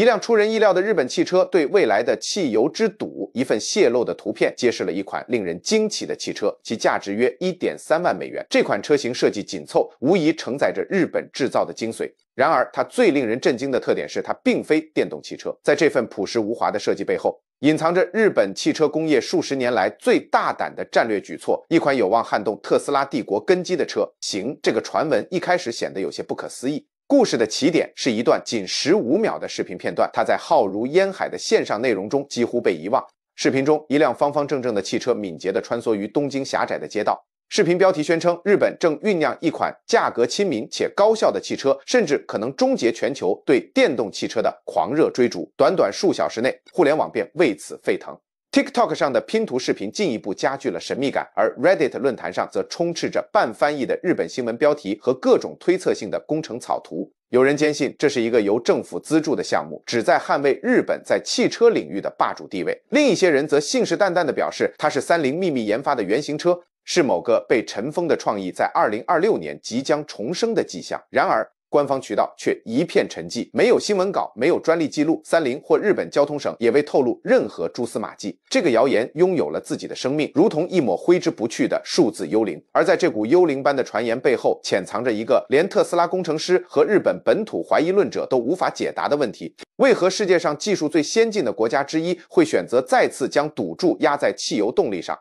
一辆出人意料的日本汽车对未来的汽油之赌。一份泄露的图片揭示了一款令人惊奇的汽车，其价值约一点三万美元。这款车型设计紧凑，无疑承载着日本制造的精髓。然而，它最令人震惊的特点是，它并非电动汽车。在这份朴实无华的设计背后，隐藏着日本汽车工业数十年来最大胆的战略举措——一款有望撼动特斯拉帝国根基的车型。这个传闻一开始显得有些不可思议。故事的起点是一段仅十五秒的视频片段，它在浩如烟海的线上内容中几乎被遗忘。视频中，一辆方方正正的汽车敏捷地穿梭于东京狭窄的街道。视频标题宣称，日本正酝酿一款价格亲民且高效的汽车，甚至可能终结全球对电动汽车的狂热追逐。短短数小时内，互联网便为此沸腾。TikTok 上的拼图视频进一步加剧了神秘感，而 Reddit 论坛上则充斥着半翻译的日本新闻标题和各种推测性的工程草图。有人坚信这是一个由政府资助的项目，旨在捍卫日本在汽车领域的霸主地位；另一些人则信誓旦旦地表示，它是三菱秘密研发的原型车，是某个被尘封的创意在二零二六年即将重生的迹象。然而，官方渠道却一片沉寂，没有新闻稿，没有专利记录，三菱或日本交通省也未透露任何蛛丝马迹。这个谣言拥有了自己的生命，如同一抹挥之不去的数字幽灵。而在这股幽灵般的传言背后，潜藏着一个连特斯拉工程师和日本本土怀疑论者都无法解答的问题：为何世界上技术最先进的国家之一会选择再次将赌注压在汽油动力上？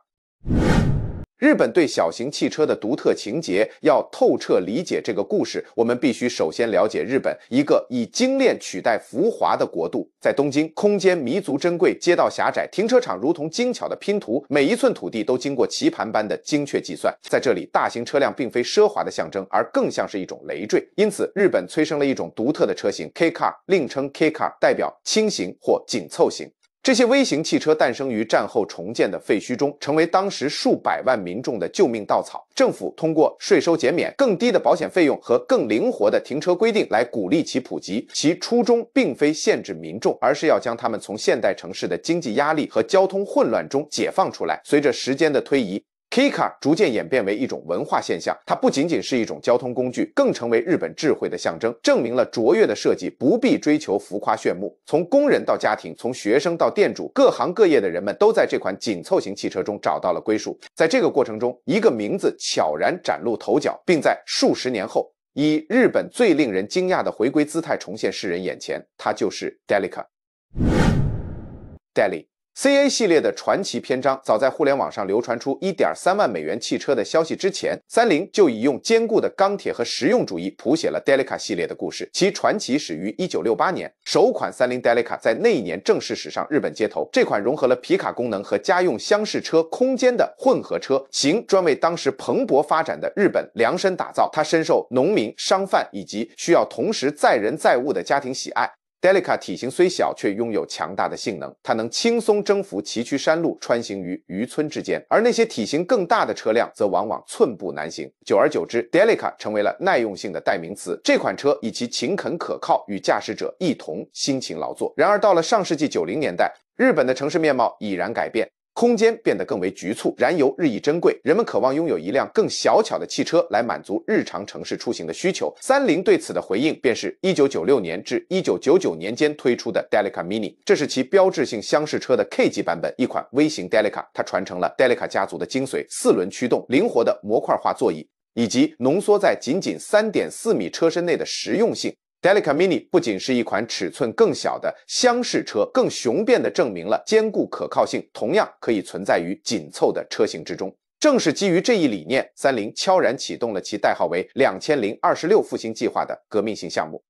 日本对小型汽车的独特情节，要透彻理解这个故事，我们必须首先了解日本一个以精炼取代浮华的国度。在东京，空间弥足珍贵，街道狭窄，停车场如同精巧的拼图，每一寸土地都经过棋盘般的精确计算。在这里，大型车辆并非奢华的象征，而更像是一种累赘。因此，日本催生了一种独特的车型 K car，另称 K car，代表轻型或紧凑型。这些微型汽车诞生于战后重建的废墟中，成为当时数百万民众的救命稻草。政府通过税收减免、更低的保险费用和更灵活的停车规定来鼓励其普及，其初衷并非限制民众，而是要将他们从现代城市的经济压力和交通混乱中解放出来。随着时间的推移，Delica 逐渐演变为一种文化现象，它不仅仅是一种交通工具，更成为日本智慧的象征，证明了卓越的设计不必追求浮夸炫目。从工人到家庭，从学生到店主，各行各业的人们都在这款紧凑型汽车中找到了归属。在这个过程中，一个名字悄然崭露头角，并在数十年后以日本最令人惊讶的回归姿态重现世人眼前，它就是 Delica，Deli。CA 系列的传奇篇章，早在互联网上流传出一点三万美元汽车的消息之前，三菱就已用坚固的钢铁和实用主义谱写了 Delica 系列的故事。其传奇始于一九六八年，首款三菱 Delica 在那一年正式驶上日本街头。这款融合了皮卡功能和家用厢式车空间的混合车型，专为当时蓬勃发展的日本量身打造。它深受农民、商贩以及需要同时载人载物的家庭喜爱。Delica 体型虽小，却拥有强大的性能。它能轻松征服崎岖山路，穿行于渔村之间。而那些体型更大的车辆则往往寸步难行。久而久之，Delica 成为了耐用性的代名词。这款车以其勤恳可靠，与驾驶者一同辛勤劳作。然而，到了上世纪九零年代，日本的城市面貌已然改变。空间变得更为局促，燃油日益珍贵，人们渴望拥有一辆更小巧的汽车来满足日常城市出行的需求。三菱对此的回应，便是一九九六年至一九九九年间推出的 Delica Mini，这是其标志性厢式车的 K 级版本，一款微型 Delica。它传承了 Delica 家族的精髓：四轮驱动、灵活的模块化座椅以及浓缩在仅仅三点四米车身内的实用性。Delica Mini 不仅是一款尺寸更小的厢式车，更雄辩地证明了坚固可靠性同样可以存在于紧凑的车型之中。正是基于这一理念，三菱悄然启动了其代号为“两千零二十六复兴计划”的革命性项目。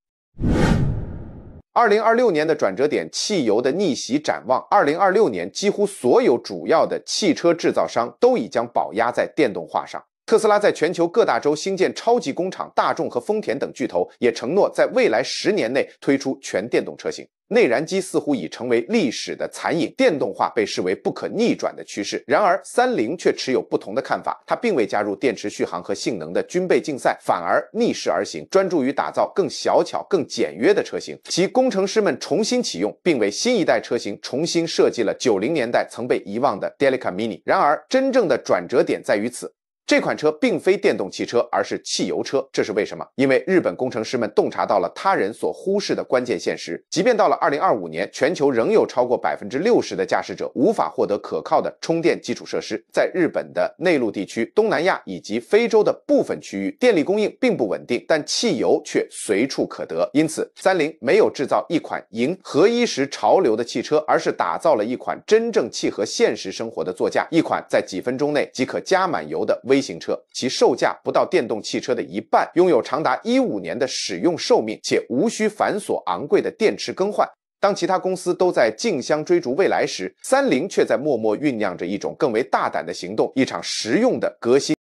二零二六年的转折点，汽油的逆袭展望。二零二六年，几乎所有主要的汽车制造商都已将宝押在电动化上。特斯拉在全球各大洲兴建超级工厂，大众和丰田等巨头也承诺在未来十年内推出全电动车型。内燃机似乎已成为历史的残影，电动化被视为不可逆转的趋势。然而，三菱却持有不同的看法，它并未加入电池续航和性能的军备竞赛，反而逆势而行，专注于打造更小巧、更简约的车型。其工程师们重新启用，并为新一代车型重新设计了九零年代曾被遗忘的 Delica Mini。然而，真正的转折点在于此。这款车并非电动汽车，而是汽油车。这是为什么？因为日本工程师们洞察到了他人所忽视的关键现实：即便到了二零二五年，全球仍有超过百分之六十的驾驶者无法获得可靠的充电基础设施。在日本的内陆地区、东南亚以及非洲的部分区域，电力供应并不稳定，但汽油却随处可得。因此，三菱没有制造一款迎合一时潮流的汽车，而是打造了一款真正契合现实生活的座驾，一款在几分钟内即可加满油的微。微型车，其售价不到电动汽车的一半，拥有长达一五年的使用寿命，且无需繁琐昂贵的电池更换。当其他公司都在竞相追逐未来时，三菱却在默默酝酿着一种更为大胆的行动，一场实用的革新。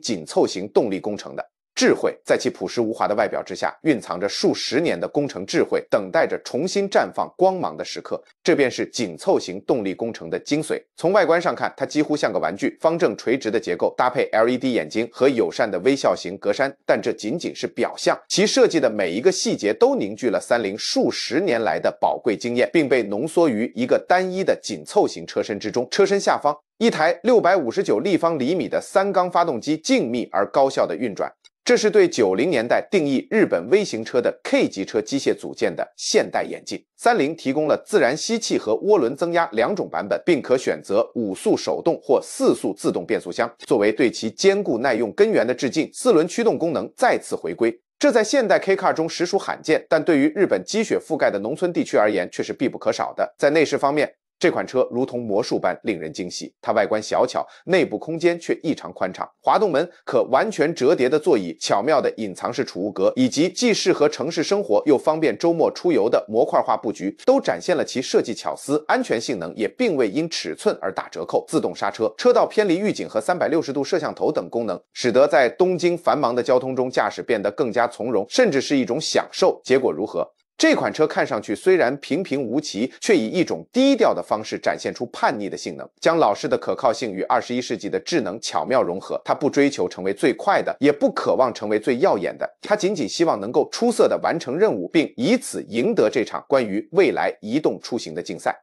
紧凑型动力工程的。智慧在其朴实无华的外表之下，蕴藏着数十年的工程智慧，等待着重新绽放光芒的时刻。这便是紧凑型动力工程的精髓。从外观上看，它几乎像个玩具，方正垂直的结构搭配 LED 眼睛和友善的微笑型格栅，但这仅仅是表象。其设计的每一个细节都凝聚了三菱数十年来的宝贵经验，并被浓缩于一个单一的紧凑型车身之中。车身下方，一台六百五十九立方厘米的三缸发动机静谧而高效的运转。这是对九零年代定义日本微型车的 K 级车机械组件的现代演进。三菱提供了自然吸气和涡轮增压两种版本，并可选择五速手动或四速自动变速箱。作为对其坚固耐用根源的致敬，四轮驱动功能再次回归，这在现代 K car 中实属罕见，但对于日本积雪覆盖的农村地区而言却是必不可少的。在内饰方面，这款车如同魔术般令人惊喜，它外观小巧，内部空间却异常宽敞。滑动门、可完全折叠的座椅、巧妙的隐藏式储物格，以及既适合城市生活又方便周末出游的模块化布局，都展现了其设计巧思。安全性能也并未因尺寸而打折扣，自动刹车、车道偏离预警和三百六十度摄像头等功能，使得在东京繁忙的交通中驾驶变得更加从容，甚至是一种享受。结果如何？这款车看上去虽然平平无奇，却以一种低调的方式展现出叛逆的性能，将老式的可靠性与二十一世纪的智能巧妙融合。它不追求成为最快的，也不渴望成为最耀眼的，它仅仅希望能够出色的完成任务，并以此赢得这场关于未来移动出行的竞赛。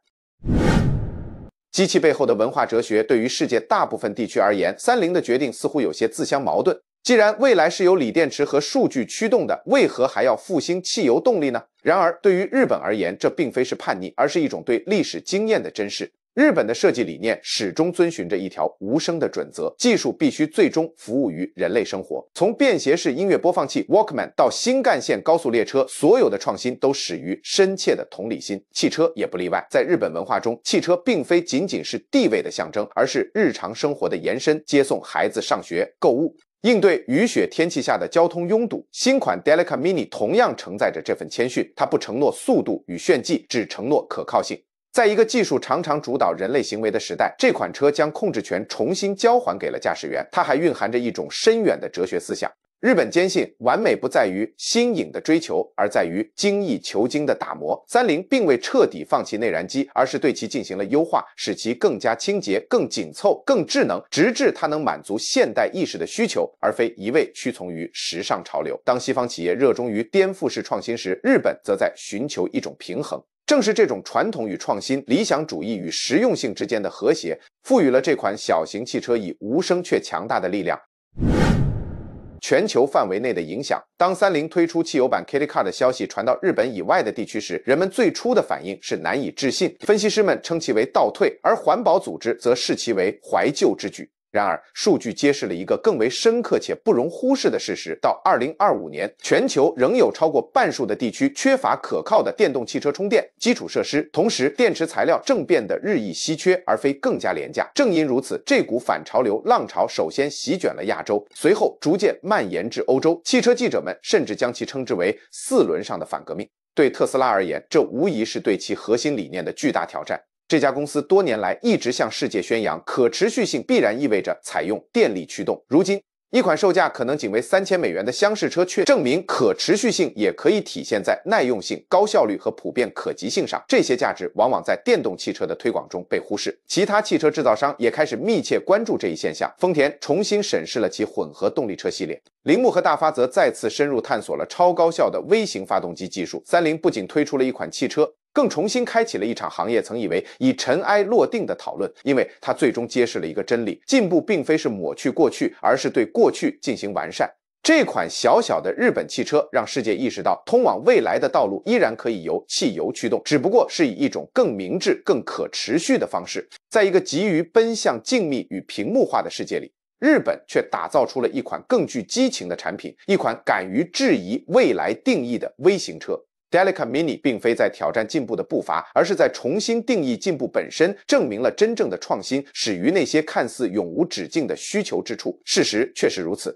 机器背后的文化哲学，对于世界大部分地区而言，三菱的决定似乎有些自相矛盾。既然未来是由锂电池和数据驱动的，为何还要复兴汽油动力呢？然而，对于日本而言，这并非是叛逆，而是一种对历史经验的珍视。日本的设计理念始终遵循着一条无声的准则：技术必须最终服务于人类生活。从便携式音乐播放器 Walkman 到新干线高速列车，所有的创新都始于深切的同理心。汽车也不例外。在日本文化中，汽车并非仅仅是地位的象征，而是日常生活的延伸，接送孩子上学、购物。应对雨雪天气下的交通拥堵，新款 Delica Mini 同样承载着这份谦逊。它不承诺速度与炫技，只承诺可靠性。在一个技术常常主导人类行为的时代，这款车将控制权重新交还给了驾驶员。它还蕴含着一种深远的哲学思想。日本坚信，完美不在于新颖的追求，而在于精益求精的打磨。三菱并未彻底放弃内燃机，而是对其进行了优化，使其更加清洁、更紧凑、更智能，直至它能满足现代意识的需求，而非一味屈从于时尚潮流。当西方企业热衷于颠覆式创新时，日本则在寻求一种平衡。正是这种传统与创新、理想主义与实用性之间的和谐，赋予了这款小型汽车以无声却强大的力量。全球范围内的影响。当三菱推出汽油版 t t y c a n 的消息传到日本以外的地区时，人们最初的反应是难以置信。分析师们称其为倒退，而环保组织则视其为怀旧之举。然而，数据揭示了一个更为深刻且不容忽视的事实：到2025年，全球仍有超过半数的地区缺乏可靠的电动汽车充电基础设施。同时，电池材料正变得日益稀缺，而非更加廉价。正因如此，这股反潮流浪潮首先席卷了亚洲，随后逐渐蔓延至欧洲。汽车记者们甚至将其称之为“四轮上的反革命”。对特斯拉而言，这无疑是对其核心理念的巨大挑战。这家公司多年来一直向世界宣扬，可持续性必然意味着采用电力驱动。如今，一款售价可能仅为三千美元的厢式车却证明，可持续性也可以体现在耐用性、高效率和普遍可及性上。这些价值往往在电动汽车的推广中被忽视。其他汽车制造商也开始密切关注这一现象。丰田重新审视了其混合动力车系列，铃木和大发则再次深入探索了超高效的微型发动机技术。三菱不仅推出了一款汽车。更重新开启了一场行业曾以为已尘埃落定的讨论，因为它最终揭示了一个真理：进步并非是抹去过去，而是对过去进行完善。这款小小的日本汽车让世界意识到，通往未来的道路依然可以由汽油驱动，只不过是以一种更明智、更可持续的方式。在一个急于奔向静谧与屏幕化的世界里，日本却打造出了一款更具激情的产品，一款敢于质疑未来定义的微型车。Delica Mini 并非在挑战进步的步伐，而是在重新定义进步本身，证明了真正的创新始于那些看似永无止境的需求之处。事实确实如此。